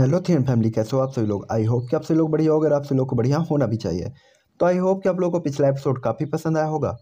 Hello थियन family कैसे हो आप सभी लोग आई होप कि आप सभी लोग बढ़िया होगा और आप सभी लोग को बढ़िया होना भी चाहिए तो आई होप कि आप लोगों को पिछला एपिसोड काफ़ी पसंद आया होगा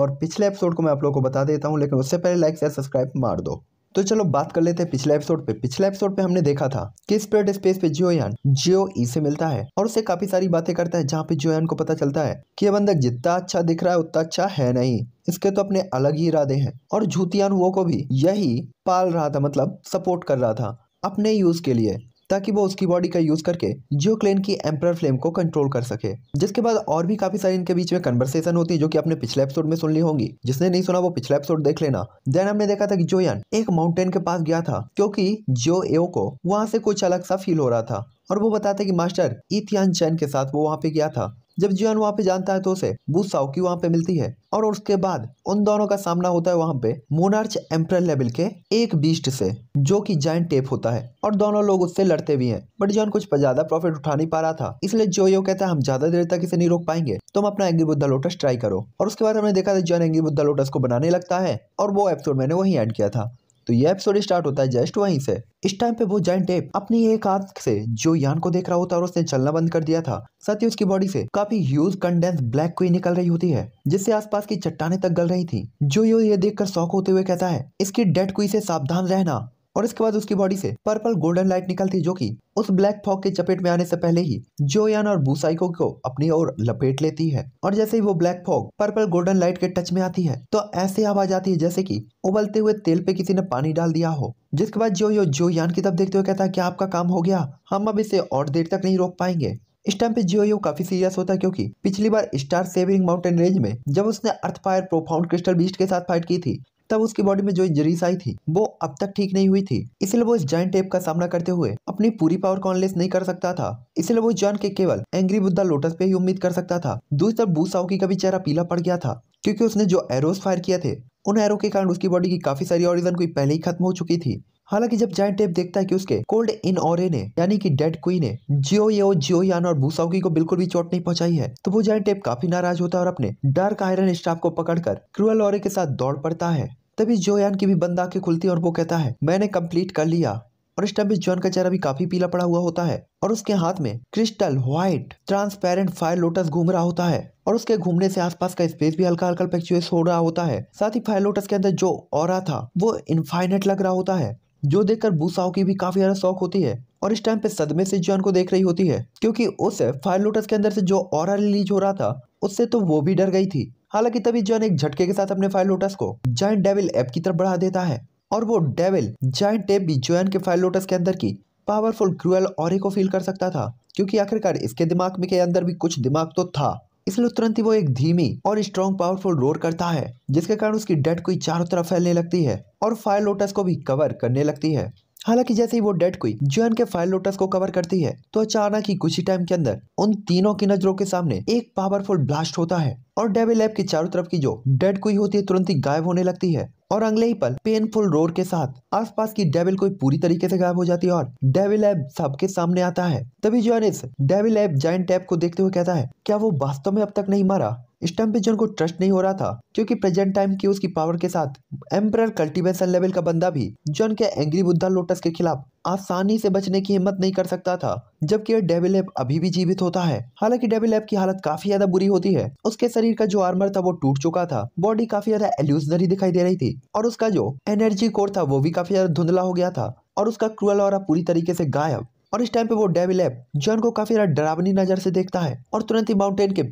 और पिछले एपिसोड को मैं आप लोगों को बता देता हूँ लेकिन उससे पहले लाइक से सब्सक्राइब मार दो तो चलो बात कर लेते हैं पिछले एपिसोड पे पिछले एपिसोड पे हमने देखा था कि स्पिरिट स्पेस पे जियो यान जियो ई से मिलता है और उसे काफी सारी बातें करता है जहाँ पे जियो यान को पता चलता है कि यह बंदक जितना अच्छा दिख रहा है उतना अच्छा है नहीं इसके तो अपने अलग ही इरादे हैं और झूतियान वो को भी यही पाल रहा था मतलब सपोर्ट कर रहा था अपने यूज के लिए ताकि वो उसकी बॉडी का यूज़ करके जियो क्लेन की एम्पर फ्लेम को कंट्रोल कर सके जिसके बाद और भी काफ़ी सारी इनके बीच में कन्वर्सेशन होती है जो कि आपने पिछले एपिसोड में सुन ली होंगी जिसने नहीं सुना वो पिछला एपिसोड देख लेना देन हमने देखा था कि जोयन एक माउंटेन के पास गया था क्योंकि जियो एओ को वहाँ से कुछ अलग सा फील हो रहा था और वो बताते कि मास्टर इतियान चैन के साथ वो वहाँ पे गया था जब जियान वहाँ पे जानता है तो उसे बूसाओ की वहाँ पे मिलती है और उसके बाद उन दोनों का सामना होता है वहाँ पे मोनार्च एम्पर लेवल के एक बीस्ट से जो कि जॉइंट टेप होता है और दोनों लोग उससे लड़ते भी हैं बट जॉन कुछ ज्यादा प्रॉफिट उठा नहीं पा रहा था इसलिए जो यो कहता है हम ज्यादा देर तक इसे नहीं रोक पाएंगे तुम अपना एंग्री बुद्धा लोटस ट्राई करो और उसके बाद हमने देखा था जॉन एंग्री बुद्धा लोटस को बनाने लगता है और वो एपिसोड मैंने वही एड किया था तो ये एपिसोड स्टार्ट होता है जस्ट वहीं से इस टाइम पे वो जाइंट टेप अपनी एक आंख से जो यान को देख रहा होता है और उसने चलना बंद कर दिया था साथ ही उसकी बॉडी से काफी ह्यूज कंडेंस ब्लैक क्वीन निकल रही होती है जिससे आसपास की चट्टाने तक गल रही थी जो यो ये देखकर शौक होते हुए कहता है इसकी डेड क्वी से सावधान रहना और इसके बाद उसकी बॉडी से पर्पल गोल्डन लाइट निकलती जो कि उस ब्लैक फॉग के चपेट में आने से पहले ही जोयान और बुसाइको को अपनी ओर लपेट लेती है और जैसे ही वो black fog purple golden light के टच में आती है तो ऐसे आवाज आती है जैसे कि उबलते हुए तेल पे किसी ने पानी डाल दिया हो जिसके बाद जो यो जो यान की तरफ देखते हुए कहता है कि आपका काम हो गया हम अब इसे और देर तक नहीं रोक पाएंगे इस टाइम पे जियो यो काफी सीरियस होता है क्योंकि पिछली बार स्टार सेविंग माउंटेन रेंज में जब उसने earth fire profound crystal beast के साथ फाइट की थी तब उसकी बॉडी में जो इंजरीज आई थी वो अब तक ठीक नहीं हुई थी इसलिए वो इस जॉइंट टेप का सामना करते हुए अपनी पूरी पावर को अनलेस नहीं कर सकता था इसलिए वो जॉन के केवल एंग्री बुद्धा लोटस पे ही उम्मीद कर सकता था दूसरी तरफ बूसाओकी की कभी चेहरा पीला पड़ गया था क्योंकि उसने जो एरोस फायर किया थे उन एरो के कारण उसकी बॉडी की काफी सारी ऑरिजन कोई पहले ही खत्म हो चुकी थी हालांकि जब जाइंट टेप देखता है कि उसके कोल्ड इन औरे ने यानी कि डेड क्वीन ने जियो यो जियो यान और भूसाउकी को बिल्कुल भी चोट नहीं पहुंचाई है तो वो जाइंट टेप काफी नाराज होता है और अपने डार्क आयरन स्टाफ को पकड़कर क्रूअल औरे के साथ दौड़ पड़ता है तभी जोयान की भी बंद आके खुलती और वो कहता है मैंने कंप्लीट कर लिया और इस टाइम भी जॉन का चेहरा भी काफी पीला पड़ा हुआ होता है और उसके हाथ में crystal white transparent fire lotus घूम रहा होता है और उसके घूमने से आसपास का स्पेस भी हल्का हल्का फ्लक्चुएट हो रहा होता है साथ ही फायर लोटस के अंदर जो और था वो इनफाइनेट लग रहा होता है जो देखकर भूसाओ की भी काफी ज्यादा शौक होती है और इस टाइम पे सदमे से जॉन को देख रही होती है क्योंकि उस फायर लोटस के अंदर से जो और रिलीज हो रहा था उससे तो वो भी डर गई थी हालांकि तभी जॉन एक झटके के साथ अपने फाइल लोटस को जॉइंट डेविल एप की तरफ बढ़ा देता है और वो डेविल जॉइंट एप भी जॉन के फाइल लोटस के अंदर की पावरफुल क्रूएल और को फील कर सकता था क्योंकि आखिरकार इसके दिमाग में के अंदर भी कुछ दिमाग तो था इसलिए तुरंत ही वो एक धीमी और स्ट्रॉन्ग पावरफुल रोर करता है जिसके कारण उसकी डेड कोई चारों तरफ फैलने लगती है और फायर लोटस को भी कवर करने लगती है हालांकि जैसे ही वो डेड कोई जॉन के फायर लोटस को कवर करती है तो अचानक ही कुछ ही टाइम के अंदर उन तीनों की नजरों के सामने एक पावरफुल ब्लास्ट होता है और डेविल लैब के चारों तरफ की जो डेड कोई होती है तुरंत ही गायब होने लगती है और अगले ही पल पेनफुल रोर के साथ आसपास की डेविल कोई पूरी तरीके से गायब हो जाती है और डेविल ऐप सबके सामने आता है तभी जॉनिस डेविल ऐप जाइंट ऐप को देखते हुए कहता है क्या वो वास्तव में अब तक नहीं मारा इस टाइम पे को ट्रस्ट नहीं हो रहा था क्योंकि प्रेजेंट टाइम की उसकी पावर के साथ एम्पर कल्टीवेशन लेवल का बंदा भी जॉन के एंग्री बुद्धा लोटस के खिलाफ आसानी से बचने की हिम्मत नहीं कर सकता था जबकि डेविल एप अभी भी जीवित होता है हालांकि डेविल एप की हालत काफी ज्यादा बुरी होती है उसके शरीर का जो आर्मर था वो टूट चुका था बॉडी काफी ज्यादा एल्यूजनरी दिखाई दे रही थी और उसका जो एनर्जी कोर था वो भी काफी ज्यादा धुंधला हो गया था और उसका क्रूअल और पूरी तरीके से गायब और इस टाइम पे वो डेविल एप जॉन को काफी ज्यादा डरावनी नजर से देखता है और तुरंत ही माउंटेन के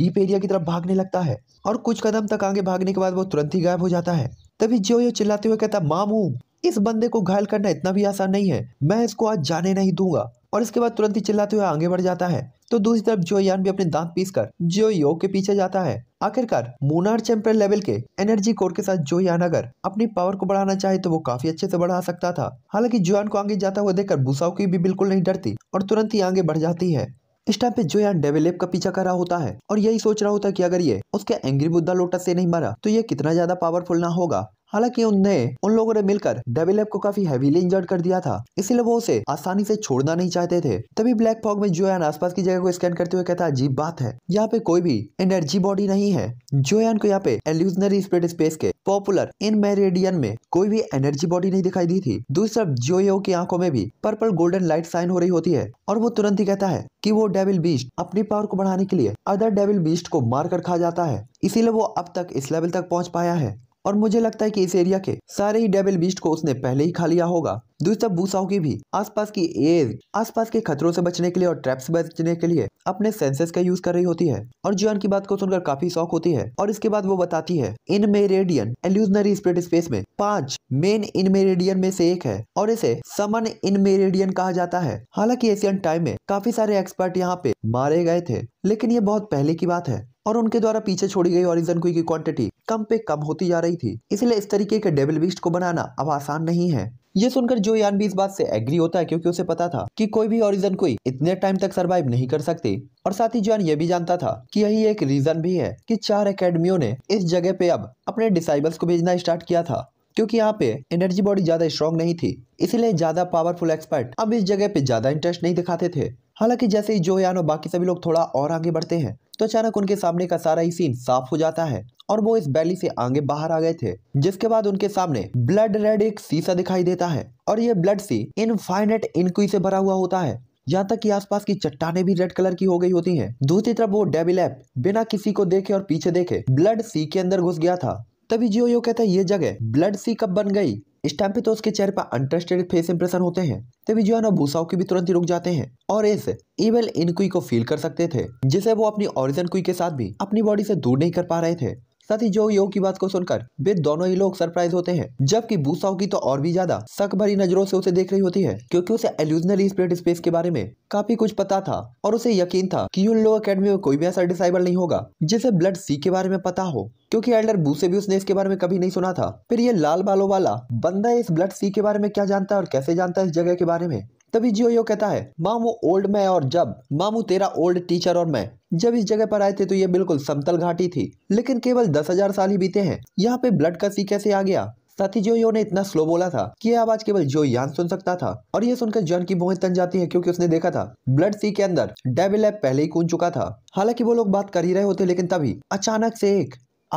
डीप एरिया की तरफ भागने लगता है और कुछ कदम तक आगे भागने के बाद वो तुरंत ही गायब हो जाता है तभी जो यो चिल्लाते हुए कहता मामू इस बंदे को घायल करना इतना भी आसान नहीं है मैं इसको आज जाने नहीं दूंगा और इसके बाद तुरंत ही चिल्लाते हुए आगे बढ़ जाता है तो दूसरी तरफ जो यान भी अपने दांत पीस कर जोयो के पीछे जाता है आखिरकार मोनार चैंपियन लेवल के एनर्जी कोर के साथ यान अगर अपनी पावर को बढ़ाना चाहे तो वो काफी अच्छे से बढ़ा सकता था हालांकि जोयान को आगे जाता हुआ देखकर भूसाओ की भी बिल्कुल नहीं डरती और तुरंत ही आगे बढ़ जाती है इस टाइम पे जोयान डेविलेप का पीछा कर रहा होता है और यही सोच रहा होता है कि अगर ये उसके एंग्री बुद्धा लोटस से नहीं मारा तो ये कितना ज्यादा पावरफुल ना होगा हालांकि उनने उन लोगों ने मिलकर डेविलप को काफी हैवीली इंजर्ड कर दिया था इसीलिए वो उसे आसानी से छोड़ना नहीं चाहते थे तभी ब्लैक फॉग में जोयान आसपास की जगह को स्कैन करते हुए कहता अजीब बात है यहाँ पे कोई भी एनर्जी बॉडी नहीं है जोयान को यहाँ पे एल्यूजनरी स्प्रेड स्पेस के पॉपुलर इन मेरेडियन में कोई भी एनर्जी बॉडी नहीं दिखाई दी थी दूसरी तरफ जोयो की आंखों में भी पर्पल गोल्डन लाइट साइन हो रही होती है और वो तुरंत ही कहता है कि वो डेविल बीस्ट अपनी पावर को बढ़ाने के लिए अदर डेविल बीस्ट को मारकर खा जाता है इसीलिए वो अब तक इस लेवल तक पहुंच पाया है और मुझे लगता है कि इस एरिया के सारे ही डेबल बीस्ट को उसने पहले ही खा लिया होगा दूसरा बूसाओ की भी आसपास की एज आसपास के खतरों से बचने के लिए और ट्रैप से बचने के लिए अपने सेंसेस का यूज कर रही होती है और जियान की बात को सुनकर काफी शौक होती है और इसके बाद वो बताती है in meridian illusionary spirit space में पांच मेन इन मेरेडियन में से एक है और इसे समन इन मेरेडियन कहा जाता है हालांकि एशियन टाइम में काफी सारे एक्सपर्ट यहाँ पे मारे गए थे लेकिन ये बहुत पहले की बात है और उनके द्वारा पीछे छोड़ी गई ऑरिजन क्वी की क्वांटिटी कम पे कम होती जा रही थी इसलिए इस तरीके के डेबल बीस्ट को बनाना अब आसान नहीं है ये सुनकर जो यान भी इस बात से एग्री होता है क्योंकि उसे पता था कि कोई भी ऑरिजन कोई इतने टाइम तक सरवाइव नहीं कर सकते और साथ ही जॉन ये भी जानता था कि यही एक रीजन भी है कि चार एकेडमियों ने इस जगह पे अब अपने डिसाइबल्स को भेजना स्टार्ट किया था क्योंकि यहाँ पे एनर्जी बॉडी ज्यादा स्ट्रॉन्ग नहीं थी इसलिए ज्यादा पावरफुल एक्सपर्ट अब इस जगह पे ज्यादा इंटरेस्ट नहीं दिखाते थे हालांकि जैसे ही जो यान और बाकी सभी लोग थोड़ा और आगे बढ़ते हैं तो अचानक उनके सामने का सारा ही सीन साफ हो जाता है और वो इस बैली से आगे बाहर आ गए थे जिसके बाद उनके सामने ब्लड रेड एक सीसा दिखाई देता है और ये ब्लड सी इनफाइनेट इनकुई से भरा हुआ होता है यहाँ तक कि आसपास की चट्टाने भी रेड कलर की हो गई होती हैं। दूसरी तरफ वो डेबिल एप बिना किसी को देखे और पीछे देखे ब्लड सी के अंदर घुस गया था तभी जियो यो कहता है ये जगह ब्लड सी कब बन गई इस टाइम पे तो उसके चेहरे पर अंटरेस्टेड फेस इंप्रेशन होते हैं तभी जो है ना भूसाओ के भी तुरंत ही रुक जाते हैं और इस इवेल इनकुई को फील कर सकते थे जिसे वो अपनी ओरिजिन कुई के साथ भी अपनी बॉडी से दूर नहीं कर पा रहे थे साथ ही जो यो की बात को सुनकर वे दोनों ही लोग सरप्राइज होते हैं जबकि बूसाओ की तो और भी ज्यादा शक भरी नजरों से उसे देख रही होती है क्योंकि उसे एल्यूजनरी स्प्रेड स्पेस के बारे में काफी कुछ पता था और उसे यकीन था कि उन लोग अकेडमी में कोई भी ऐसा डिसाइबल नहीं होगा जिसे ब्लड सी के बारे में पता हो क्योंकि एल्डर बू से भी उसने इसके बारे में कभी नहीं सुना था फिर ये लाल बालों वाला बंदा इस ब्लड सी के बारे में क्या जानता है और कैसे जानता है इस जगह के बारे में तभी जियो यो कहता है मामू ओल्ड मैं और जब मामू तेरा ओल्ड टीचर और मैं जब इस जगह पर आए थे तो ये बिल्कुल समतल घाटी थी लेकिन केवल दस हजार साल ही बीते हैं यहाँ पे ब्लड का सी कैसे आ गया साथ ही जोयो ने इतना स्लो बोला था कि यह आवाज केवल जो यान सुन सकता था और यह सुनकर जॉन की भुएं तन जाती है क्योंकि उसने देखा था ब्लड सी के अंदर डेविल एप पहले ही कूद चुका था हालांकि वो लोग बात कर ही रहे होते लेकिन तभी अचानक से एक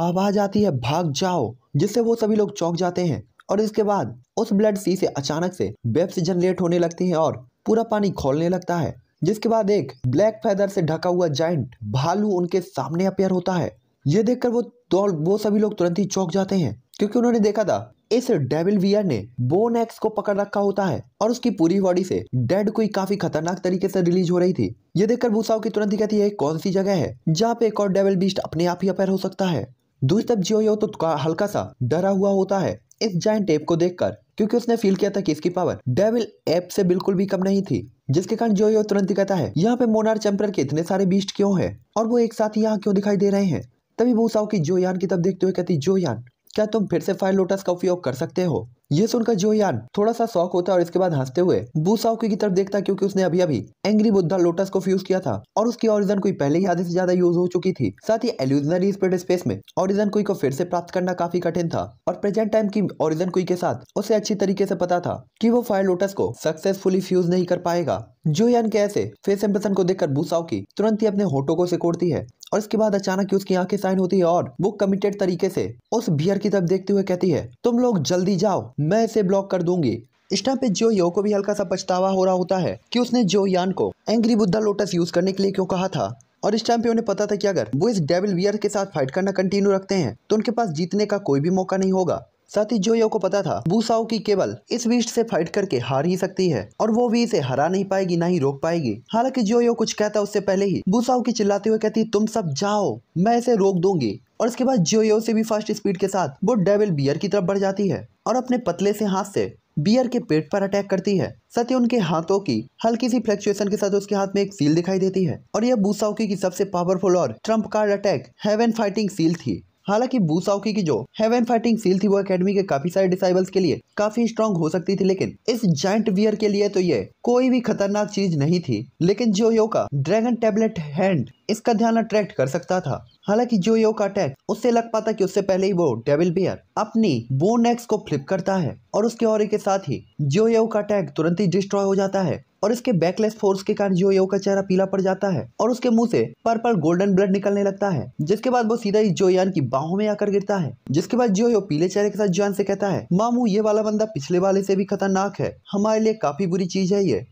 आवाज आती है भाग जाओ जिससे वो सभी लोग चौंक जाते हैं और इसके बाद उस ब्लड सी से अचानक से वेब्स जनरेट होने लगती है और पूरा पानी खोलने लगता है जिसके बाद एक ब्लैक फैदर से ढका हुआ जाइंट भालू उनके सामने अपेयर होता है ये देखकर वो तो वो सभी लोग तुरंत ही चौक जाते हैं क्योंकि उन्होंने देखा था इस डेविल वियर ने बोन एक्स को पकड़ रखा होता है और उसकी पूरी बॉडी से डेड कोई काफी खतरनाक तरीके से रिलीज हो रही थी ये देखकर भूसाओ की तुरंत ही कहती है कौन सी जगह है जहाँ पे एक और डेविल बीस्ट अपने आप ही अपेयर हो सकता है दूसरी तरफ जियो तो हल्का सा डरा हुआ होता है इस जाइंट एप को देखकर क्योंकि उसने फील किया था कि इसकी पावर डेविल एप से बिल्कुल भी कम नहीं थी जिसके कारण जो तुरंत ही कहता है यहाँ पे मोनार चैम्पर के इतने सारे बीस्ट क्यों है और वो एक साथ यहाँ क्यों दिखाई दे रहे हैं तभी भूसाओ की जोयान की तब देखते हुए कहती जोयान क्या तुम फिर से फायर लोटस का उपयोग कर सकते हो ये सुनकर जो यान थोड़ा सा शौक होता है और इसके बाद हंसते हुए बूसाओकी की तरफ देखता क्योंकि उसने अभी अभी एंग्री बुद्धा लोटस को फ्यूज किया था और उसकी ओरिजन कोई पहले ही आधे से ज्यादा यूज हो चुकी थी साथ ही एल्यूजनरी स्पिरिट स्पेस में ओरिजन कोई को फिर से प्राप्त करना काफी कठिन था और प्रेजेंट टाइम की ओरिजन कोई के साथ उसे अच्छी तरीके से पता था की वो फायर लोटस को सक्सेसफुली फ्यूज नहीं कर पाएगा जो यान के ऐसे फेस इंप्रेशन को देखकर की तुरंत ही अपने होटो को सिकोड़ती है और इसके बाद अचानक ही उसकी आंखें साइन होती है और वो कमिटेड तरीके से उस बियर की तरफ देखते हुए कहती है तुम लोग जल्दी जाओ मैं इसे ब्लॉक कर दूंगी इस टाइम पे जो यो को भी हल्का सा पछतावा हो रहा होता है कि उसने जो यान को एंग्री बुद्धा लोटस यूज करने के लिए क्यों कहा था और इस टाइम पे उन्हें पता था कि अगर वो इस डेविल वियर के साथ फाइट करना कंटिन्यू रखते हैं तो उनके पास जीतने का कोई भी मौका नहीं होगा साथ ही जो यो को पता था बूसाओ की केवल इस विष्ट से फाइट करके हार ही सकती है और वो भी इसे हरा नहीं पाएगी ना ही रोक पाएगी हालांकि जो यो कुछ कहता उससे पहले ही बूसाओ की चिल्लाते हुए कहती तुम सब जाओ मैं इसे रोक दूंगी और इसके बाद जोयो से भी फास्ट स्पीड के साथ वो डेविल बियर की तरफ बढ़ जाती है और अपने पतले से हाथ से बियर के पेट पर अटैक करती है सत्य उनके हाथों की हल्की सी फ्लैक्चुएशन के साथ उसके हाथ में एक सील दिखाई देती है और यह बूसाउकी की सबसे पावरफुल और trump card attack heaven fighting seal थी हालांकि बूसाउकी की जो हेवन फाइटिंग सील थी वो एकेडमी के काफी सारे डिसाइबल्स के लिए काफी स्ट्रांग हो सकती थी लेकिन इस जॉइंट वियर के लिए तो ये कोई भी खतरनाक चीज नहीं थी लेकिन जोयो का ड्रैगन टेबलेट हैंड इसका ध्यान अट्रैक्ट कर सकता था हालांकि यो का अटैक उससे लग पाता कि उससे पहले ही वो डेविल बियर अपनी बोनेक्स को फ्लिप करता है और उसके और के साथ ही जोयो का अटैक तुरंत ही डिस्ट्रॉय हो जाता है और इसके बैकलेस फोर्स के कारण जोयो का चेहरा पीला पड़ जाता है और उसके मुंह से पर्पल गोल्डन ब्लड निकलने लगता है जिसके बाद वो सीधा ही यान की बाहों में आकर गिरता है जिसके बाद यो पीले चेहरे के साथ जो से कहता है मामू ये वाला बंदा पिछले वाले से भी खतरनाक है हमारे लिए काफी बुरी चीज है ये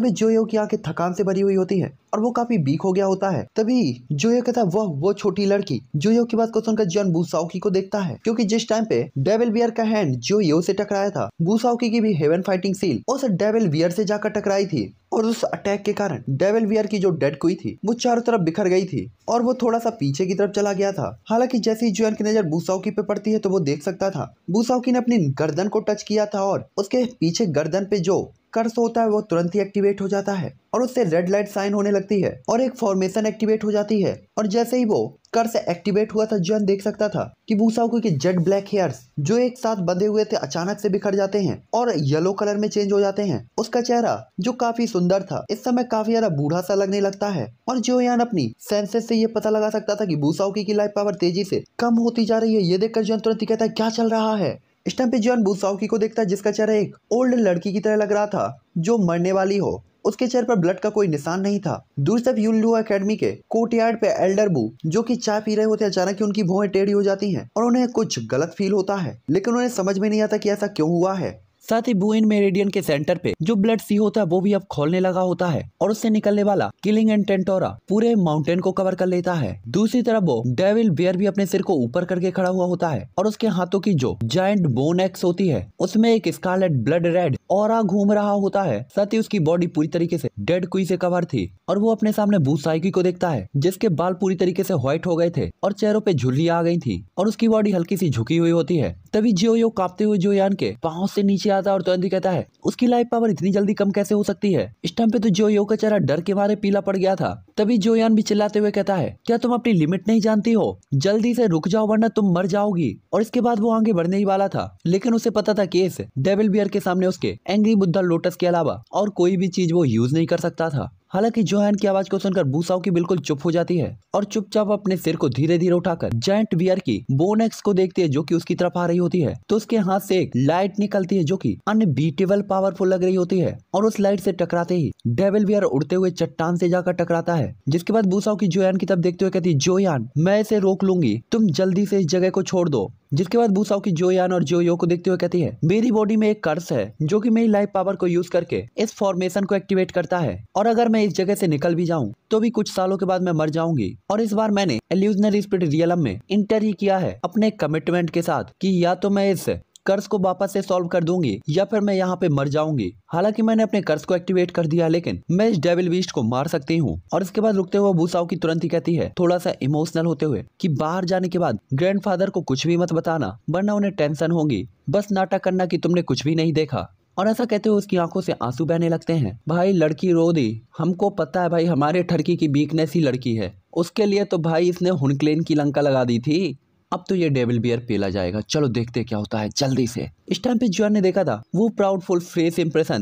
में जोयो की आंखें थकान से भरी हुई होती है और वो काफी बीक हो गया होता है तभी जोयो कहता वह वो छोटी लड़की जोयो की बात को सुनकर जॉन बूसाउकी को देखता है क्योंकि जिस टाइम पे डेविल बियर का हैंड जोयो से टकराया था बूसाउकी की भी हेवन फाइटिंग सील उस डेविल बियर से जाकर टकराई थी और उस अटैक के कारण डेविल वियर की जो डेड कोई थी वो चारों तरफ बिखर गई थी और वो थोड़ा सा पीछे की तरफ चला गया था हालांकि जैसे ही जोयन की नजर बूसाउकी पे पड़ती है तो वो देख सकता था बूसाउकी ने अपनी गर्दन को टच किया था और उसके पीछे गर्दन पे जो कर्स होता है वो तुरंत ही एक्टिवेट हो जाता है और उससे रेड लाइट साइन होने लगती है और एक फॉर्मेशन एक्टिवेट हो जाती है और जैसे ही वो कर्स एक्टिवेट हुआ था जन देख सकता था कि बुसाओको के जेट ब्लैक हेयर्स जो एक साथ बंधे हुए थे अचानक से बिखर जाते हैं और येलो कलर में चेंज हो जाते हैं उसका चेहरा जो काफी सुंदर था इस समय काफी ज्यादा बूढ़ा सा लगने लगता है और जो यान अपनी सेंसेस से ये पता लगा सकता था कि भूसाउकी की लाइफ पावर तेजी से कम होती जा रही है ये देखकर जन तुरंत कहता है क्या चल रहा है इस टाइम पे जॉन बुसाउकी को देखता है जिसका चेहरा एक ओल्ड लड़की की तरह लग रहा था जो मरने वाली हो उसके चेहरे पर ब्लड का कोई निशान नहीं था दूसरी तरफ यूनलू एकेडमी के कोर्टयार्ड पे एल्डर बू जो कि चाय पी रहे होते अचानक उनकी भौहें टेढ़ी हो जाती हैं और उन्हें कुछ गलत फील होता है लेकिन उन्हें समझ में नहीं आता कि ऐसा क्यों हुआ है साथ ही बुइन मेरेडियन के सेंटर पे जो ब्लड सी होता है वो भी अब खोलने लगा होता है और उससे निकलने वाला किलिंग एंड टेंटोरा पूरे माउंटेन को कवर कर लेता है दूसरी तरफ वो डेविल बियर भी अपने सिर को ऊपर करके खड़ा हुआ होता है और उसके हाथों की जो जॉइंट बोन एक्स होती है उसमें एक स्कारलेट ब्लड रेड और घूम रहा होता है साथ ही उसकी बॉडी पूरी तरीके से डेड कुई से कवर थी और वो अपने सामने भूत साइकी को देखता है जिसके बाल पूरी तरीके से व्हाइट हो गए थे और चेहरों पे झुर्रियां आ गई थी और उसकी बॉडी हल्की सी झुकी हुई होती है तभी जियो यो कांपते हुए यान के पाओ से नीचे आता और तुरंत कहता है उसकी लाइफ पावर इतनी जल्दी कम कैसे हो सकती है इस टाइम पे तो जियो यो का चेहरा डर के मारे पीला पड़ गया था तभी जो भी चिल्लाते हुए कहता है क्या तुम अपनी लिमिट नहीं जानती हो जल्दी से रुक जाओ वरना तुम मर जाओगी और इसके बाद वो आगे बढ़ने ही वाला था लेकिन उसे पता था केस डेविल बियर के सामने उसके एंग्री बुद्धा लोटस के अलावा और कोई भी चीज वो यूज नहीं कर सकता था हालांकि जोहैन की आवाज को सुनकर भूसाओ की बिल्कुल चुप हो जाती है और चुपचाप अपने सिर को धीरे धीरे उठाकर जॉइंट बियर की बोनेक्स को देखती है जो की उसकी तरफ आ रही होती है तो उसके हाथ से एक लाइट निकलती है जो की अनबीटेबल पावरफुल लग रही होती है और उस लाइट से टकराते ही डेविल बियर उड़ते हुए चट्टान से जाकर टकराता है जिसके बाद भूसाओ की जोयान की तरफ देखते हुए कहती है जोयान मैं इसे रोक लूंगी तुम जल्दी से इस जगह को छोड़ दो जिसके बाद भूसाओ की जोयान और जोयो को देखते हुए कहती है मेरी बॉडी में एक कर्स है जो की मेरी लाइफ पावर को यूज करके इस फॉर्मेशन को एक्टिवेट करता है और अगर मैं मैं इस जगह से निकल भी जाऊं तो भी कुछ सालों के बाद मैं मर जाऊंगी और इस बार मैंने एल्यूजनरी स्पिरिट रियलम में इंटर ही किया है अपने कमिटमेंट के साथ कि या तो मैं इस कर्ज को वापस से सॉल्व कर दूंगी या फिर मैं यहाँ पे मर जाऊंगी हालांकि मैंने अपने कर्ज को एक्टिवेट कर दिया लेकिन मैं इस डेविल बीस्ट को मार सकती हूँ और इसके बाद रुकते हुए भूसाओ की तुरंत ही कहती है थोड़ा सा इमोशनल होते हुए कि बाहर जाने के बाद ग्रैंडफादर को कुछ भी मत बताना वरना उन्हें टेंशन होगी बस नाटक करना कि तुमने कुछ भी नहीं देखा और ऐसा कहते हुए उसकी आंखों से आंसू बहने लगते हैं भाई लड़की रो दी हमको पता है भाई हमारे ठरकी की वीकनेस ही लड़की है उसके लिए तो भाई इसने हुनक्लेन की लंका लगा दी थी अब तो ये डेविल बियर पेला जाएगा चलो देखते क्या होता है जल्दी से इस टाइम पे जुआन ने देखा था वो प्राउड फुल फ्रेस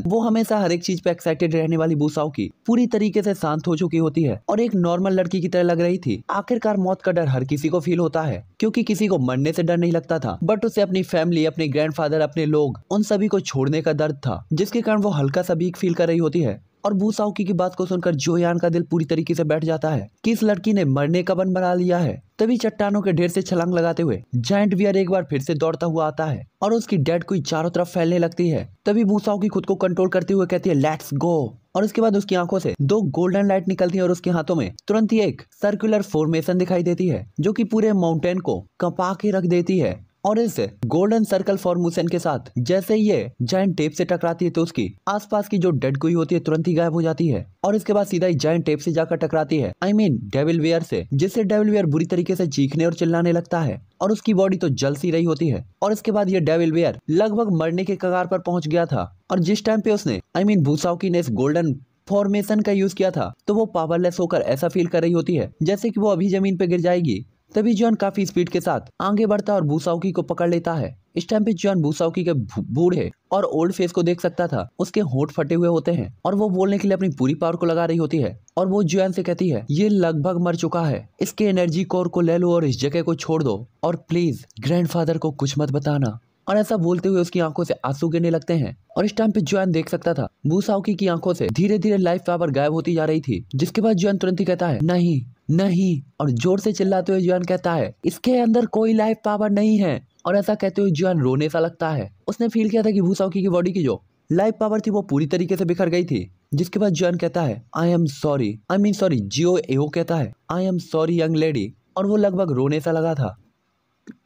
वो हमेशा हर एक चीज पे एक्साइटेड रहने वाली बूसाओ की पूरी तरीके से शांत हो चुकी होती है और एक नॉर्मल लड़की की तरह लग रही थी आखिरकार मौत का डर हर किसी को फील होता है क्योंकि किसी को मरने से डर नहीं लगता था बट उसे अपनी फैमिली अपने ग्रैंडफादर अपने लोग उन सभी को छोड़ने का दर्द था जिसके कारण वो हल्का सा भीक फील कर रही होती है और बूसाओकी की बात को सुनकर जोयान का दिल पूरी तरीके से बैठ जाता है कि इस लड़की ने मरने का बन बना लिया है तभी चट्टानों के ढेर से छलांग लगाते हुए जाइंट वियर एक बार फिर से दौड़ता हुआ आता है और उसकी डेड कोई चारों तरफ फैलने लगती है तभी बूसाओकी खुद को कंट्रोल करते हुए कहती है लेट्स गो और उसके बाद उसकी आंखों से दो गोल्डन लाइट निकलती है और उसके हाथों में तुरंत ही एक सर्कुलर फॉर्मेशन दिखाई देती है जो कि पूरे माउंटेन को कपा के रख देती है और इस गोल्डन सर्कल फॉर्मूशन के साथ जैसे ये जॉइंट टेप से टकराती है तो उसकी आसपास की जो डेड गुई होती है तुरंत ही गायब हो जाती है और इसके बाद सीधा ही जॉइंट टेप से जाकर टकराती है आई मीन डेविल वेयर से जिससे डेविल वेयर बुरी तरीके से चीखने और चिल्लाने लगता है और उसकी बॉडी तो जल सी रही होती है और इसके बाद ये डेविल वेयर लगभग मरने के कगार पर पहुंच गया था और जिस टाइम पे उसने आई मीन भूसाउकी ने इस गोल्डन फॉर्मेशन का यूज किया था तो वो पावरलेस होकर ऐसा फील कर रही होती है जैसे कि वो अभी जमीन पे गिर जाएगी तभी जॉन काफी स्पीड के साथ आगे बढ़ता और भूसाउकी को पकड़ लेता है इस टाइम पे जॉन भूसाउकी के बूढ़े और ओल्ड फेस को देख सकता था उसके होठ फटे हुए होते हैं और वो बोलने के लिए अपनी पूरी पावर को लगा रही होती है और वो जॉन से कहती है ये लगभग मर चुका है इसके एनर्जी कोर को ले लो और इस जगह को छोड़ दो और प्लीज ग्रैंडफादर को कुछ मत बताना और ऐसा बोलते हुए उसकी आंखों से आंसू गिरने लगते हैं और इस टाइम पे जोन देख सकता था भूसाउकी की आंखों से धीरे धीरे लाइफ पावर गायब होती जा रही थी जिसके बाद जोन तुरंत ही कहता है नहीं नहीं और जोर से चिल्लाते हुए जोन कहता है इसके अंदर कोई लाइफ पावर नहीं है और ऐसा कहते हुए जोन रोने सा लगता है उसने फील किया था की भूसाउकी की बॉडी की जो लाइफ पावर थी वो पूरी तरीके से बिखर गई थी जिसके बाद जोन कहता है I am sorry I mean sorry जियो एओ कहता है I am sorry young lady और वो लगभग रोने सा लगा था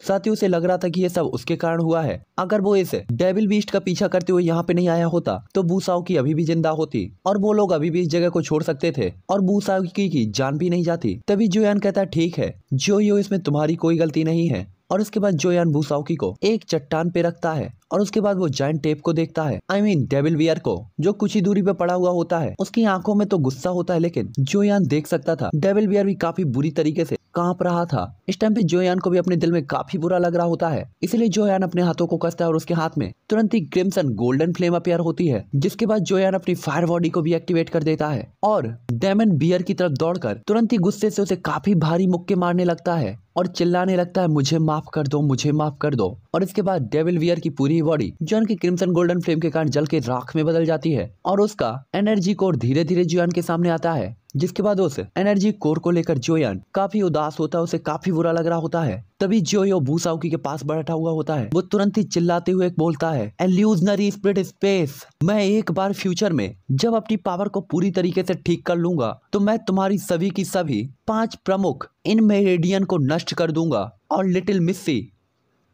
साथियों उसे लग रहा था कि ये सब उसके कारण हुआ है अगर वो इस डेविल बीस्ट का पीछा करते हुए यहाँ पे नहीं आया होता तो बूसाओ की अभी भी जिंदा होती और वो लोग अभी भी इस जगह को छोड़ सकते थे और बूसाओ की, की जान भी नहीं जाती तभी जोयान कहता ठीक है जो यो इसमें तुम्हारी कोई गलती नहीं है और उसके बाद जोयान भूसाउकी को एक चट्टान पे रखता है और उसके बाद वो जॉइंट टेप को देखता है आई मीन डेविल वियर को जो कुछ ही दूरी पे पड़ा हुआ होता है उसकी आंखों में तो गुस्सा होता है लेकिन जोयान देख सकता था डेविल वियर भी काफी बुरी तरीके से कांप रहा था इस टाइम पे जोयान को भी अपने दिल में काफी बुरा लग रहा होता है इसलिए जोयान अपने हाथों को कसता है और उसके हाथ में तुरंत ही क्रिम्सन गोल्डन फ्लेम अपेयर होती है जिसके बाद जोयान अपनी फायर बॉडी को भी एक्टिवेट कर देता है और डेमन बियर की तरफ दौड़कर तुरंत ही गुस्से से उसे काफी भारी मुक्के मारने लगता है और चिल्लाने लगता है मुझे माफ कर दो मुझे माफ कर दो और इसके बाद डेविल वियर की पूरी की बॉडी जॉन की क्रिम्सन गोल्डन फ्लेम के कारण जल के राख में बदल जाती है और उसका एनर्जी कोर धीरे धीरे जॉन के सामने आता है जिसके बाद उस एनर्जी कोर को लेकर जोयन काफी उदास होता है उसे काफी बुरा लग रहा होता है तभी जोयो भूसाउकी के पास बैठा हुआ होता है वो तुरंत ही चिल्लाते हुए एक बोलता है एल्यूजनरी स्प्रिट स्पेस मैं एक बार फ्यूचर में जब अपनी पावर को पूरी तरीके से ठीक कर लूंगा तो मैं तुम्हारी सभी की सभी पांच प्रमुख इन मेरेडियन को नष्ट कर दूंगा और लिटिल मिस्सी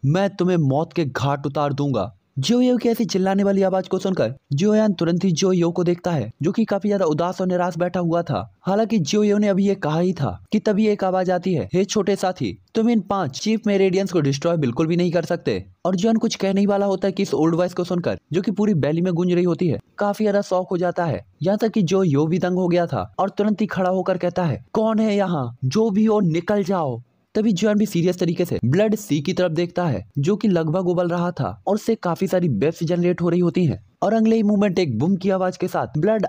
मैं तुम्हें मौत के घाट उतार दूंगा जियो की ऐसी चिल्लाने वाली आवाज को सुनकर जियोयान तुरंत ही जियो को देखता है जो कि काफी ज्यादा उदास और निराश बैठा हुआ था हालांकि यो ने अभी ये कहा ही था कि तभी एक आवाज आती है हे छोटे साथी तुम इन पांच चीफ मेरेडियंस को डिस्ट्रॉय बिल्कुल भी नहीं कर सकते और जॉन कुछ कहने वाला होता है कि इस ओल्ड वॉइस को सुनकर जो कि पूरी बैली में गूंज रही होती है काफी ज्यादा शौक हो जाता है यहाँ तक कि जो यो भी दंग हो गया था और तुरंत ही खड़ा होकर कहता है कौन है यहाँ जो भी हो निकल जाओ तभी जॉन भी सीरियस तरीके से ब्लड सी की तरफ देखता है जो कि लगभग उबल रहा था और उससे काफी सारी बेब्स जनरेट हो रही होती हैं और अगले ही मूवमेंट एक बुम की आवाज के साथ ब्लड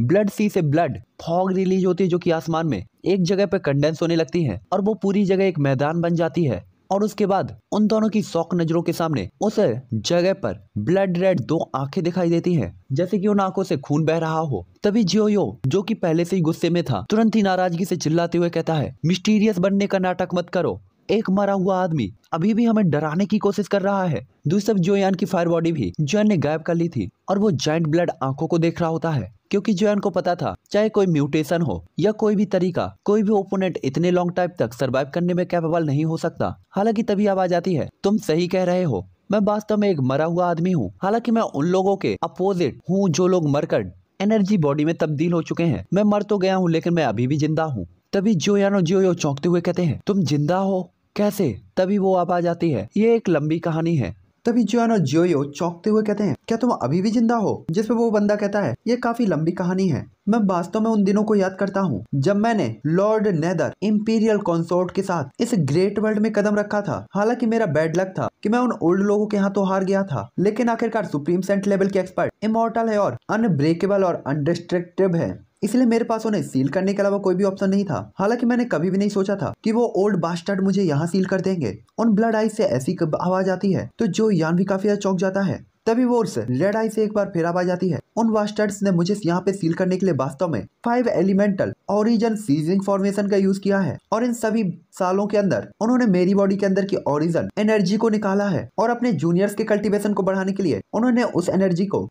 ब्लड सी से ब्लड फॉग रिलीज होती है जो कि आसमान में एक जगह पर कंडेंस होने लगती है और वो पूरी जगह एक मैदान बन जाती है और उसके बाद उन दोनों की शौक नजरों के सामने उस जगह पर ब्लड रेड दो आंखें दिखाई देती हैं जैसे कि उन आंखों से खून बह रहा हो तभी यो जो कि पहले से ही गुस्से में था तुरंत ही नाराजगी से चिल्लाते हुए कहता है मिस्टीरियस बनने का नाटक मत करो एक मरा हुआ आदमी अभी भी हमें डराने की कोशिश कर रहा है दूसरी तरफ जोयान की फायर बॉडी भी जोयन ने गायब कर ली थी और वो जॉइंट ब्लड आंखों को देख रहा होता है क्योंकि जोयन को पता था चाहे कोई म्यूटेशन हो या कोई भी तरीका कोई भी ओपोनेंट इतने लॉन्ग टाइम तक सर्वाइव करने में कैपेबल नहीं हो सकता हालांकि तभी आवाज आती है तुम सही कह रहे हो मैं वास्तव में एक मरा हुआ आदमी हूँ हालांकि मैं उन लोगों के अपोजिट हूँ जो लोग मरकर एनर्जी बॉडी में तब्दील हो चुके हैं मैं मर तो गया हूँ लेकिन मैं अभी भी जिंदा हूँ तभी जो यानो जोयानो यो चौंकते हुए कहते हैं तुम जिंदा हो कैसे तभी वो आप आ जाती है ये एक लंबी कहानी है तभी जो यानो जोयानो यो चौंकते हुए कहते हैं क्या तुम अभी भी जिंदा हो जिसपे वो बंदा कहता है ये काफी लंबी कहानी है मैं वास्तव में उन दिनों को याद करता हूँ जब मैंने लॉर्ड नेदर इम्पीरियल कॉन्सोर्ट के साथ इस ग्रेट वर्ल्ड में कदम रखा था हालांकि मेरा बैड लक था कि मैं उन ओल्ड लोगों के हाथों तो हार गया था लेकिन आखिरकार सुप्रीम सेंट लेवल के एक्सपर्ट इमोर्टल है और अनब्रेकेबल और अनडिस्ट्रक्टिव है इसलिए मेरे पास उन्हें सील करने के अलावा कोई भी ऑप्शन नहीं था हालांकि मैंने कभी भी नहीं सोचा था कि वो ओल्ड बास्टर्ड मुझे यहाँ सील कर देंगे उन ब्लड आई से ऐसी आवाज आती है तो जो यान भी काफी चौक जाता है तभी वो उस रेड आई से एक बार फिर आवाज आती है उन वास्टर्ड्स ने मुझे यहाँ पे सील करने के लिए वास्तव में five elemental origin seizing formation का यूज किया है और इन सभी सालों के अंदर उन्होंने मेरी बॉडी के अंदर की ओरिजन एनर्जी को निकाला है और अपने जूनियर्स के कल्टीवेशन को बढ़ाने के लिए उन्होंने उस एनर्जी को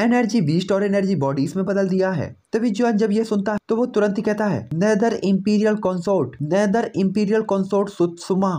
एनर्जी बीस्ट और एनर्जी बॉडीज में बदल दिया है तभी जुआन जब ये सुनता है तो वो तुरंत ही कहता है nether imperial consort nether imperial consort सुत्सुमा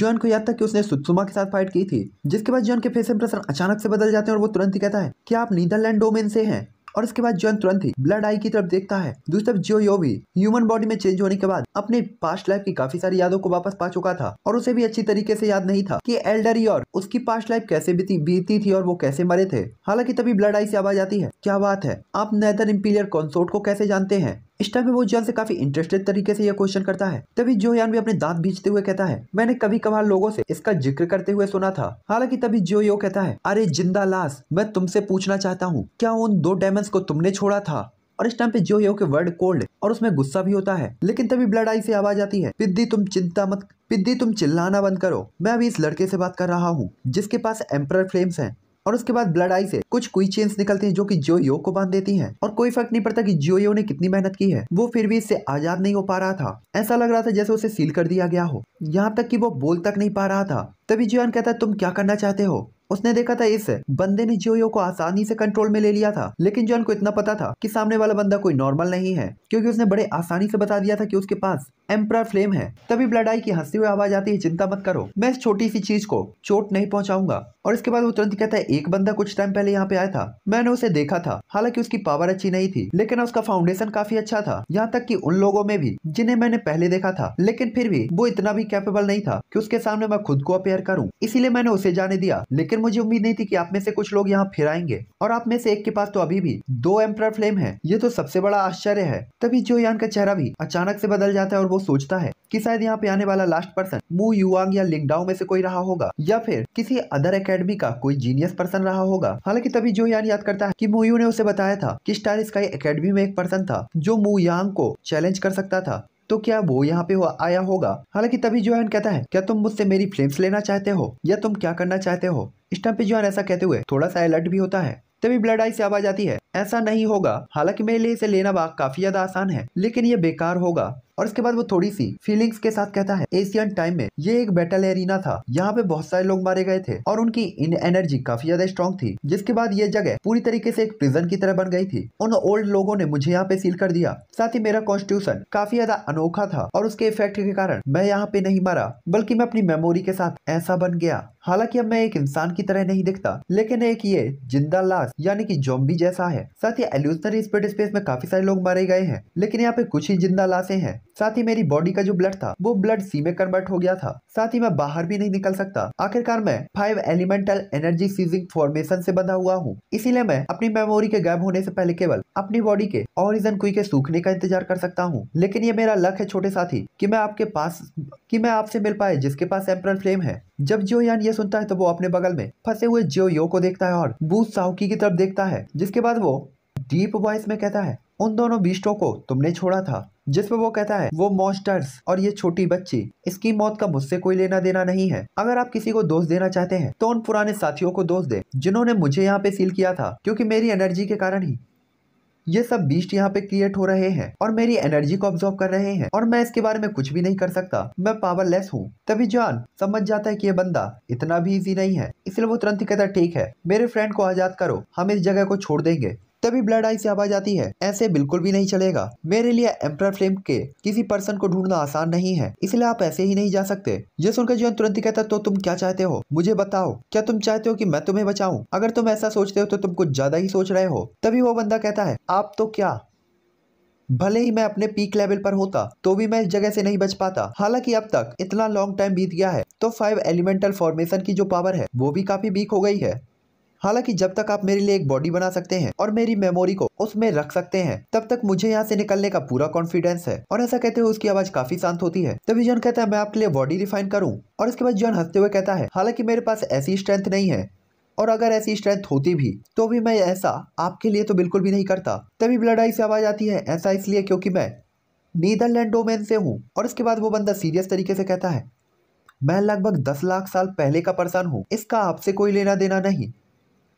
जॉन को याद था कि उसने सुत्सुमा के साथ फाइट की थी जिसके बाद जॉन के फेस इंप्रेशन अचानक से बदल जाते हैं और वो तुरंत ही कहता है कि आप नीदरलैंड डोमेन से हैं और इसके बाद जॉन तुरंत ही ब्लड आई की तरफ देखता है दूसरी तरफ जियो यो भी ह्यूमन बॉडी में चेंज होने के बाद अपने पास्ट लाइफ की काफी सारी यादों को वापस पा चुका था और उसे भी अच्छी तरीके से याद नहीं था कि एल्डर और उसकी पास्ट लाइफ कैसे बीती बीती थी और वो कैसे मरे थे हालांकि तभी ब्लड आई से आवाज आती है क्या बात है आप नैदर इम्पीरियर कॉन्सोर्ट को कैसे जानते हैं इस टाइम वो जल से काफी इंटरेस्टेड तरीके से यह क्वेश्चन करता है तभी जोयान भी अपने दांत भीजते हुए कहता है मैंने कभी कभार लोगों से इसका जिक्र करते हुए सुना था हालांकि तभी जो यो कहता है अरे जिंदा लाश मैं तुमसे पूछना चाहता हूँ क्या उन दो डायमंड को तुमने छोड़ा था और इस टाइम पे जो यो के वर्ड कोल्ड और उसमें गुस्सा भी होता है लेकिन तभी ब्लड आई से आवाज आती है पिद्दी तुम चिंता मत पिद्दी तुम चिल्लाना बंद करो मैं अभी इस लड़के से बात कर रहा हूँ जिसके पास एम्पर फ्लेम्स हैं और उसके बाद ब्लड आई से कुछ क्वी चेन्स निकलती है जो की जोयो को बांध देती है और कोई फर्क नहीं पड़ता की जोयो ने कितनी मेहनत की है वो फिर भी इससे आजाद नहीं हो पा रहा था ऐसा लग रहा था जैसे उसे सील कर दिया गया हो यहाँ तक की वो बोल तक नहीं पा रहा था तभी जियान कहता है तुम क्या करना चाहते हो उसने देखा था इस बंदे ने जोयो को आसानी से कंट्रोल में ले लिया था लेकिन जॉन को इतना पता था कि सामने वाला बंदा कोई नॉर्मल नहीं है क्योंकि उसने बड़े आसानी से बता दिया था कि उसके पास एम्प्रा फ्लेम है तभी ब्लड आई की हंसती हुई आवाज आती है चिंता मत करो मैं इस छोटी सी चीज को चोट नहीं पहुंचाऊंगा और इसके बाद वो तुरंत कहता है एक बंदा कुछ टाइम पहले यहाँ पे आया था मैंने उसे देखा था हालांकि उसकी पावर अच्छी नहीं थी लेकिन उसका फाउंडेशन काफी अच्छा था यहाँ तक कि उन लोगों में भी जिन्हें मैंने पहले देखा था लेकिन फिर भी वो इतना भी कैपेबल नहीं था कि उसके सामने मैं खुद को अपेयर करूँ इसीलिए मैंने उसे जाने दिया लेकिन लेकिन मुझे उम्मीद नहीं थी कि आप में से कुछ लोग यहाँ फिर आएंगे और आप में से एक के पास तो अभी भी दो एम्पर फ्लेम है ये तो सबसे बड़ा आश्चर्य है तभी जो यान का चेहरा भी अचानक से बदल जाता है और वो सोचता है कि शायद यहाँ पे आने वाला लास्ट पर्सन मू युवांग या लिंगडाओ में से कोई रहा होगा या फिर किसी अदर एकेडमी का कोई जीनियस पर्सन रहा होगा हालांकि तभी जो यान याद करता है कि यू ने उसे बताया था कि स्टार स्काई एकेडमी में एक पर्सन था जो मू यांग को चैलेंज कर सकता था तो क्या वो यहाँ पे हो, आया होगा हालांकि तभी जोहन कहता है क्या तुम मुझसे मेरी फ्लेम्स लेना चाहते हो या तुम क्या करना चाहते हो इस टाइम पे जोहन ऐसा कहते हुए थोड़ा सा अलर्ट भी होता है तभी ब्लड आई से आवाज आती है ऐसा नहीं होगा हालांकि मेरे लिए इसे लेना बाग काफी ज्यादा आसान है लेकिन ये बेकार होगा और इसके बाद वो थोड़ी सी फीलिंग्स के साथ कहता है एशियन टाइम में ये एक बैटल एरिना था यहाँ पे बहुत सारे लोग मारे गए थे और उनकी इन एनर्जी काफी ज्यादा स्ट्रॉन्ग थी जिसके बाद ये जगह पूरी तरीके से एक प्रिजन की तरह बन गई थी उन ओल्ड लोगों ने मुझे यहाँ पे सील कर दिया साथ ही मेरा कॉन्स्टिट्यूशन काफी ज्यादा अनोखा था और उसके इफेक्ट के कारण मैं यहाँ पे नहीं मारा बल्कि मैं अपनी मेमोरी के साथ ऐसा बन गया हालांकि अब मैं एक इंसान की तरह नहीं दिखता लेकिन एक ये जिंदा लाश यानी की जोम्बी जैसा है है साथ ही एल्यूसनरी स्पीड स्पेस में काफी सारे लोग मारे गए हैं लेकिन यहाँ पे कुछ ही जिंदा लाशें हैं साथ ही मेरी बॉडी का जो ब्लड था वो ब्लड सी में कन्वर्ट हो गया था साथ ही मैं बाहर भी नहीं निकल सकता आखिरकार मैं five elemental energy seizing formation से बंधा हुआ हूँ इसीलिए मैं अपनी मेमोरी के गायब होने से पहले केवल अपनी बॉडी के ऑरिजन कुई के सूखने का इंतजार कर सकता हूँ लेकिन ये मेरा लक है छोटे साथी कि मैं आपके पास कि मैं आपसे मिल पाए जिसके पास एम्पर फ्लेम है जब यान ये सुनता है तो वो अपने बगल में फंसे हुए जियो को देखता है और बूथ साहुकी की तरफ देखता है जिसके बाद वो डीप वॉइस में कहता है उन दोनों बीस्टों को तुमने छोड़ा था जिसमें वो कहता है वो मॉन्स्टर्स और ये छोटी बच्ची इसकी मौत का मुझसे कोई लेना देना नहीं है अगर आप किसी को दोष देना चाहते हैं तो उन पुराने साथियों को दोष दे जिन्होंने मुझे यहाँ पे सील किया था क्योंकि मेरी एनर्जी के कारण ही ये सब बीस्ट यहाँ पे क्रिएट हो रहे हैं और मेरी एनर्जी को ऑब्जॉर्व कर रहे हैं और मैं इसके बारे में कुछ भी नहीं कर सकता मैं पावरलेस हूँ तभी जॉन समझ जाता है कि ये बंदा इतना भी इजी नहीं है इसलिए वो तुरंत कहता ठीक है मेरे फ्रेंड को आजाद करो हम इस जगह को छोड़ देंगे तभी ब्लड आई से आवाज आती है ऐसे बिल्कुल भी नहीं चलेगा मेरे लिए एम्पर फ्लेम के किसी पर्सन को ढूंढना आसान नहीं है इसलिए आप ऐसे ही नहीं जा सकते ये सुनकर जीवन तुरंत ही कहता तो तुम क्या चाहते हो मुझे बताओ क्या तुम चाहते हो की मैं तुम्हें बचाऊँ अगर तुम ऐसा सोचते हो तो तुम कुछ ज्यादा ही सोच रहे हो तभी वो बंदा कहता है आप तो क्या भले ही मैं अपने पीक लेवल पर होता तो भी मैं इस जगह से नहीं बच पाता हालांकि अब तक इतना लॉन्ग टाइम बीत गया है तो फाइव एलिमेंटल फॉर्मेशन की जो पावर है वो भी काफी वीक हो गई है हालांकि जब तक आप मेरे लिए एक बॉडी बना सकते हैं और मेरी मेमोरी को उसमें रख सकते हैं तब तक मुझे यहाँ से निकलने का पूरा कॉन्फिडेंस है और ऐसा कहते हुए उसकी आवाज काफी शांत होती है तभी जॉन कहता है मैं आपके लिए बॉडी रिफाइन करूँ और इसके बाद जॉन हंसते हुए कहता है हालांकि मेरे पास ऐसी स्ट्रेंथ नहीं है और अगर ऐसी स्ट्रेंथ होती भी तो भी मैं ऐसा आपके लिए तो बिल्कुल भी नहीं करता तभी ब्लड आई से आवाज आती है ऐसा इसलिए क्योंकि मैं नीदरलैंड डोमेन से हूँ और इसके बाद वो बंदा सीरियस तरीके से कहता है मैं लगभग दस लाख साल पहले का पर्सन हूँ इसका आपसे कोई लेना देना नहीं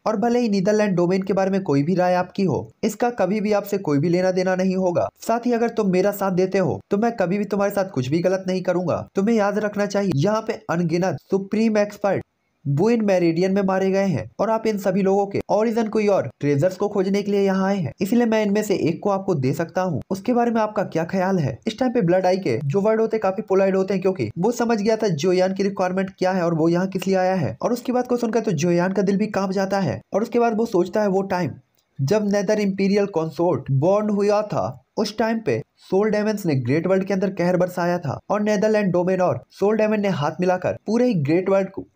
और भले ही नीदरलैंड डोमेन के बारे में कोई भी राय आपकी हो इसका कभी भी आपसे कोई भी लेना देना नहीं होगा साथ ही अगर तुम मेरा साथ देते हो तो मैं कभी भी तुम्हारे साथ कुछ भी गलत नहीं करूंगा तुम्हें याद रखना चाहिए यहाँ पे अनगिनत सुप्रीम एक्सपर्ट वो इन मेरिडियन में मारे गए हैं और आप इन सभी लोगों के ओरिजन कोई और ट्रेजर्स को खोजने के लिए यहाँ आए हैं इसलिए मैं इनमें से एक को आपको दे सकता हूँ उसके बारे में आपका क्या ख्याल है इस टाइम पे ब्लड आई के जो वर्ड होते काफी पोलाइड होते हैं क्योंकि वो समझ गया था जोयान की रिक्वायरमेंट क्या है और वो यहाँ किस लिए आया है और उसके बाद को सुनकर तो जोयान का दिल भी कांप जाता है और उसके बाद वो सोचता है वो टाइम जब नेदर इम्पीरियल कॉन्सोर्ट बॉर्न हुआ था उस टाइम पे सोल डेमेंस ने ग्रेट वर्ल्ड के अंदर कहर बरसाया था और नेदरलैंड डोमेन और सोल डेमन ने हाथ मिलाकर पूरे ही ग्रेट वर्ल्ड को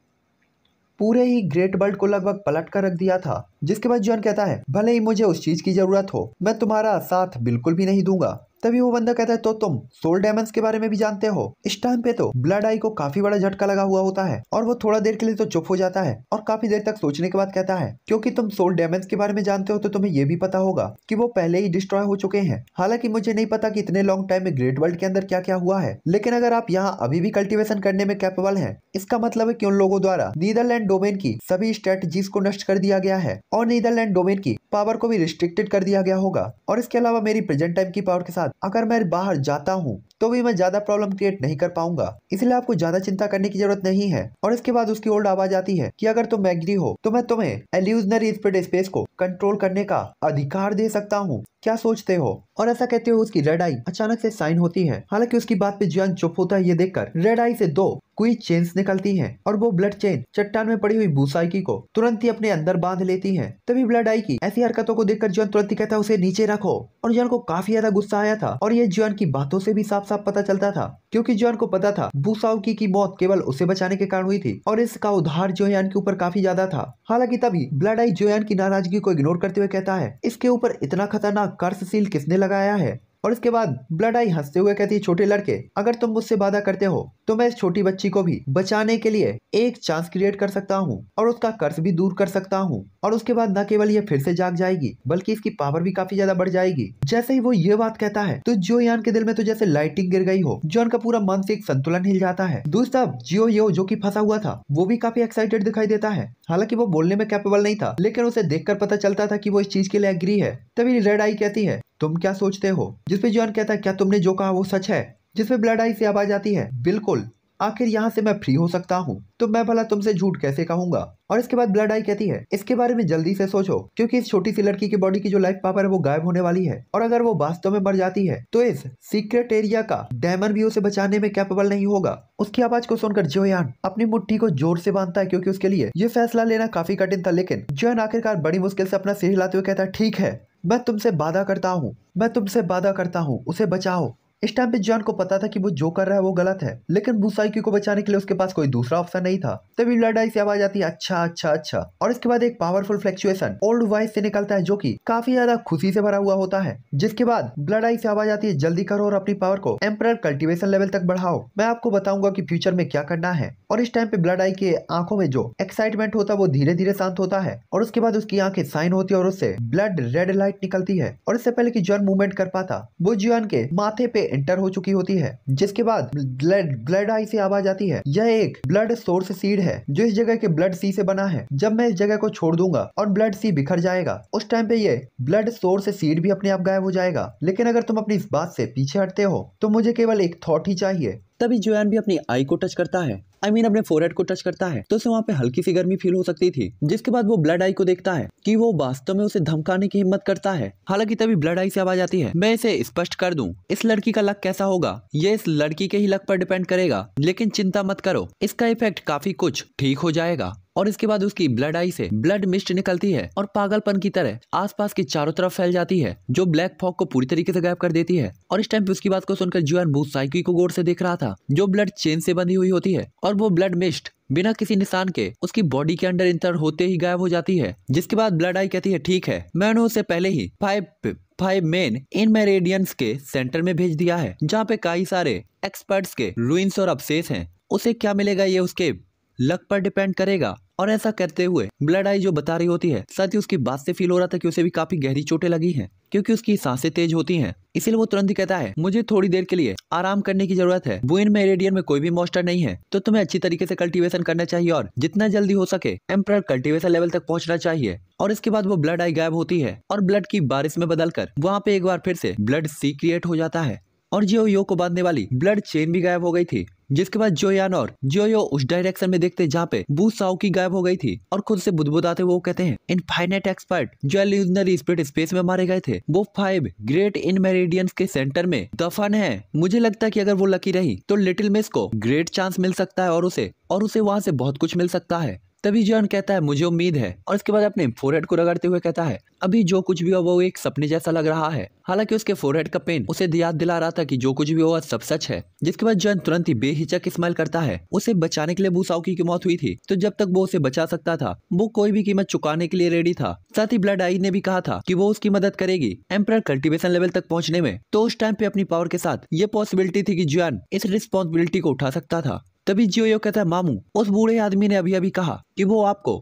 पूरे ही ग्रेट वर्ल्ड को लगभग पलट कर रख दिया था जिसके बाद जॉन कहता है भले ही मुझे उस चीज की जरूरत हो मैं तुम्हारा साथ बिल्कुल भी नहीं दूंगा तभी वो बंदा कहता है तो तुम सोल डायमंड के बारे में भी जानते हो इस टाइम पे तो ब्लड आई को काफी बड़ा झटका लगा हुआ होता है और वो थोड़ा देर के लिए तो चुप हो जाता है और काफी देर तक सोचने के बाद कहता है क्योंकि तुम सोल डायमंड के बारे में जानते हो तो तुम्हें ये भी पता होगा की वो पहले ही डिस्ट्रॉय हो चुके हैं हालांकि मुझे नहीं पता की इतने लॉन्ग टाइम में ग्रेट वर्ल्ड के अंदर क्या क्या हुआ है लेकिन अगर आप यहाँ अभी भी कल्टिवेशन करने में कैपेबल है इसका मतलब है की उन लोगों द्वारा नीदरलैंड डोमेन की सभी स्ट्रेटजीज को नष्ट कर दिया गया है और नीदरलैंड डोमेन की पावर को भी रिस्ट्रिक्टेड कर दिया गया होगा और इसके अलावा मेरी प्रेजेंट टाइम की पावर के साथ अगर मैं बाहर जाता हूँ तो भी मैं ज्यादा प्रॉब्लम क्रिएट नहीं कर पाऊंगा इसलिए आपको ज्यादा चिंता करने की जरूरत नहीं है और इसके बाद उसकी ओल्ड आवाज आती है की अगर तुम एग्री हो तो मैं तुम्हें एल्यूजनरी स्पीड स्पेस को कंट्रोल करने का अधिकार दे सकता हूँ क्या सोचते हो और ऐसा कहते हो उसकी रेड आई अचानक से साइन होती है हालांकि उसकी बात पे जियान चुप होता है ये देखकर रेड आई से दो कोई चेन्स निकलती हैं और वो ब्लड चेन चट्टान में पड़ी हुई बूसाइकी को तुरंत ही अपने अंदर बांध लेती हैं तभी ब्लड आई की ऐसी हरकतों को देखकर जॉन तुरंत ही कहता है उसे नीचे रखो और जॉन को काफी ज्यादा गुस्सा आया था और ये जॉन की बातों से भी साफ साफ सब पता चलता था क्योंकि जॉन को पता था बुसाओकी की मौत केवल उसे बचाने के कारण हुई थी और इसका उधार जोयान के ऊपर काफी ज्यादा था हालांकि तभी ब्लड आई जोयान की नाराजगी को इग्नोर करते हुए कहता है इसके ऊपर इतना खतरनाक कर्स सील किसने लगाया है और उसके बाद ब्लड आई हंसते हुए कहती है छोटे लड़के अगर तुम मुझसे वादा करते हो तो मैं इस छोटी बच्ची को भी बचाने के लिए एक चांस क्रिएट कर सकता हूँ और उसका कर्ज भी दूर कर सकता हूँ और उसके बाद न केवल ये फिर से जाग जाएगी बल्कि इसकी पावर भी काफी ज्यादा बढ़ जाएगी जैसे ही वो ये बात कहता है तो जियो यान के दिल में तो जैसे लाइटिंग गिर गई हो जॉन का पूरा मानसिक संतुलन हिल जाता है दूसरी जियो यो जो की फंसा हुआ था वो भी काफी एक्साइटेड दिखाई देता है हालांकि वो बोलने में कैपेबल नहीं था लेकिन उसे देखकर पता चलता था कि वो इस चीज के लिए एग्री है तभी रेड आई कहती है तुम क्या सोचते हो जिसपे जॉन कहता है क्या तुमने जो कहा वो सच है जिसपे ब्लड आई से आवाज आती है बिल्कुल आखिर यहाँ से मैं फ्री हो सकता हूँ तो मैं भला तुमसे झूठ कैसे कहूंगा और इसके बाद ब्लड आई कहती है इसके बारे में जल्दी से सोचो क्योंकि इस छोटी सी लड़की की बॉडी की जो लाइफ पावर है वो गायब होने वाली है और अगर वो वास्तव में मर जाती है तो इस सीक्रेट एरिया का डैमन भी उसे बचाने में कैपेबल नहीं होगा उसकी आवाज को सुनकर जोयान अपनी मुठ्ठी को जोर से बांधता है क्योंकि उसके लिए ये फैसला लेना काफी कठिन था लेकिन जोयन आखिरकार बड़ी मुश्किल से अपना सिर हिलाते हुए कहता है ठीक है मैं तुमसे वादा करता हूँ मैं तुमसे वादा करता हूँ उसे बचाओ इस टाइम पे जॉन को पता था कि वो जो कर रहा है वो गलत है लेकिन बुसाइकी को बचाने के लिए उसके पास कोई दूसरा ऑप्शन नहीं था तभी लड़ाई से आवाज आती है अच्छा अच्छा अच्छा और इसके बाद एक पावरफुल फ्लेक्चुएशन ओल्ड वाइस से निकलता है जो की काफी ज्यादा खुशी से भरा हुआ होता है जिसके बाद लड़ाई से आवाज आती है जल्दी करो और अपनी पावर को एम्पर कल्टिवेशन लेवल तक बढ़ाओ मैं आपको बताऊंगा की फ्यूचर में क्या करना है और इस टाइम पे ब्लड आई के आंखों में जो एक्साइटमेंट होता है वो धीरे धीरे शांत होता है और उसके बाद उसकी आंखें साइन होती है और उससे ब्लड रेड लाइट निकलती है और इससे पहले की जॉन मूवमेंट कर पाता वो जॉन के माथे पे एंटर हो चुकी होती है जिसके बाद ब्लड ब्लड आई से आवाज आती है यह एक ब्लड सोर्स सीड है जो इस जगह के ब्लड सी से बना है जब मैं इस जगह को छोड़ दूंगा और ब्लड सी बिखर जाएगा उस टाइम पे ये ब्लड सोर्स सीड भी अपने आप गायब हो जाएगा लेकिन अगर तुम अपनी इस बात से पीछे हटते हो तो मुझे केवल एक थॉट ही चाहिए तभी जोयान भी अपनी आई को टच करता है आई I मीन mean, अपने फोरहेड को टच करता है तो उसे वहाँ पे हल्की सी गर्मी फील हो सकती थी जिसके बाद वो ब्लड आई को देखता है कि वो वास्तव में उसे धमकाने की हिम्मत करता है हालांकि तभी ब्लड आई से आवाज आती है मैं इसे स्पष्ट कर दूं इस लड़की का लक कैसा होगा ये इस लड़की के ही लक पर डिपेंड करेगा लेकिन चिंता मत करो इसका इफेक्ट काफी कुछ ठीक हो जाएगा और इसके बाद उसकी ब्लड आई से ब्लड मिस्ट निकलती है और पागलपन की तरह आसपास के चारों तरफ फैल जाती है जो ब्लैक फॉक को पूरी तरीके से गायब कर देती है और इस टाइम पे उसकी बात को सुनकर जुआन भूत साइकी को गौर से देख रहा था जो ब्लड चेन से बंधी हुई होती है और वो ब्लड मिस्ट बिना किसी निशान के उसकी बॉडी के अंदर इंटर होते ही गायब हो जाती है जिसके बाद ब्लड आई कहती है ठीक है मैंने उसे पहले ही five five main in meridians के सेंटर में भेज दिया है जहाँ पे कई सारे एक्सपर्ट्स के रूइंस और अवशेष हैं उसे क्या मिलेगा ये उसके लक पर डिपेंड करेगा और ऐसा करते हुए ब्लड आई जो बता रही होती है साथ ही उसकी बात से फील हो रहा था कि उसे भी काफी गहरी चोटें लगी हैं क्योंकि उसकी सांसें तेज होती हैं इसलिए वो तुरंत ही कहता है मुझे थोड़ी देर के लिए आराम करने की जरूरत है बुइन में रेडियन में कोई भी मॉस्टर नहीं है तो तुम्हें अच्छी तरीके से कल्टीवेशन करना चाहिए और जितना जल्दी हो सके एम्प्रायर कल्टिवेशन लेवल तक पहुंचना चाहिए और इसके बाद वो ब्लड आई गायब होती है और ब्लड की बारिश में बदलकर वहाँ पे एक बार फिर से ब्लड सी क्रिएट हो जाता है और जियो यो को बांधने वाली ब्लड चेन भी गायब हो गई थी जिसके बाद जोयान और जोयो उस डायरेक्शन में देखते जहाँ पे बू साओ की गायब हो गई थी और खुद से बुदबुदाते वो कहते हैं इनफाइनेट एक्सपर्ट जो एल्यूजनरी स्पिरिट स्पेस में मारे गए थे वो फाइव ग्रेट इन मेरेडियंस के सेंटर में दफन है मुझे लगता है कि अगर वो लकी रही तो लिटिल मिस को ग्रेट चांस मिल सकता है और उसे और उसे वहाँ से बहुत कुछ मिल सकता है तभी जॉन कहता है मुझे उम्मीद है और उसके बाद अपने फोरहेड को रगड़ते हुए कहता है अभी जो कुछ भी हो वो एक सपने जैसा लग रहा है हालांकि उसके फोरहेड का पेन उसे याद दिला रहा था कि जो कुछ भी हो सब सच है जिसके बाद जॉन तुरंत ही बेहिचक स्माइल करता है उसे बचाने के लिए भूसाउकी की मौत हुई थी तो जब तक वो उसे बचा सकता था वो कोई भी कीमत चुकाने के लिए रेडी था साथ ही ब्लड आई ने भी कहा था की वो उसकी मदद करेगी एम्पर कल्टिवेशन लेवल तक पहुँचने में तो उस टाइम पे अपनी पावर के साथ ये पॉसिबिलिटी थी की जॉन इस रिस्पॉन्सिबिलिटी को उठा सकता था तभी जियो कहता है मामू उस बूढ़े आदमी ने अभी अभी कहा कि वो आपको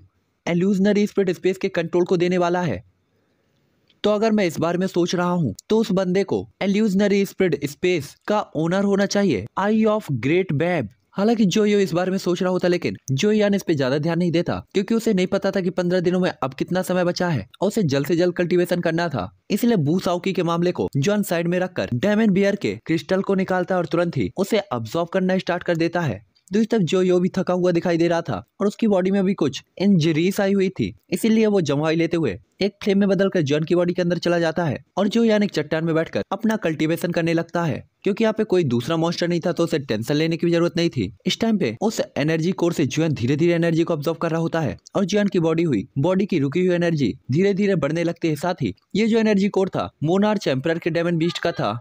एल्यूजनरी स्प्रिट स्पेस के कंट्रोल को देने वाला है तो अगर मैं इस बार में सोच रहा हूँ तो उस बंदे को एल्यूजनरी स्प्रिड स्पेस का ओनर होना चाहिए आई ऑफ ग्रेट बैब हालांकि जो यो इस बारे में सोच रहा होता लेकिन जो यान इस पे ज्यादा ध्यान नहीं देता क्योंकि उसे नहीं पता था कि पंद्रह दिनों में अब कितना समय बचा है और उसे जल्द से जल्द कल्टीवेशन करना था इसलिए भू साउकी के मामले को जॉन साइड में रखकर डायमंड बियर के क्रिस्टल को निकालता है और तुरंत ही उसे अब्सॉर्व करना स्टार्ट कर देता है दूसरी तो तरफ जो यो भी थका हुआ दिखाई दे रहा था और उसकी बॉडी में भी कुछ इंजरीज आई हुई थी इसीलिए वो जमाई लेते हुए एक फ्लेम में बदलकर जॉन की बॉडी के अंदर चला जाता है और जो यान एक चट्टान में बैठकर अपना कल्टीवेशन करने लगता है क्योंकि यहाँ पे कोई दूसरा मॉन्स्टर नहीं था तो उसे टेंशन लेने की जरूरत नहीं थी इस टाइम पे उस एनर्जी कोर से जुआन धीरे धीरे एनर्जी को ऑब्जर्व कर रहा होता है और जुआन की बॉडी हुई बॉडी की रुकी हुई एनर्जी धीरे धीरे बढ़ने लगती है साथ ही ये जो एनर्जी कोर था मोनार चैम्पर के डायमंड बीस्ट का था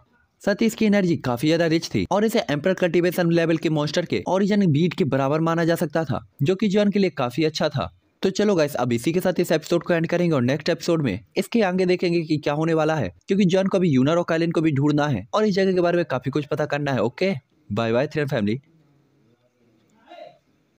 साथ इसकी एनर्जी काफी ज्यादा रिच थी और इसे एम्पर कल्टिवेशन लेवल के मॉन्स्टर के ओरिजिन बीट के बराबर माना जा सकता था जो कि जॉन के लिए काफी अच्छा था तो चलो गाइस अब इसी के साथ इस एपिसोड को एंड करेंगे और नेक्स्ट एपिसोड में इसके आगे देखेंगे कि क्या होने वाला है क्योंकि जॉन को अभी यूनर और कालिन को भी ढूंढना है और इस जगह के बारे में काफी कुछ पता करना है okay bye bye three family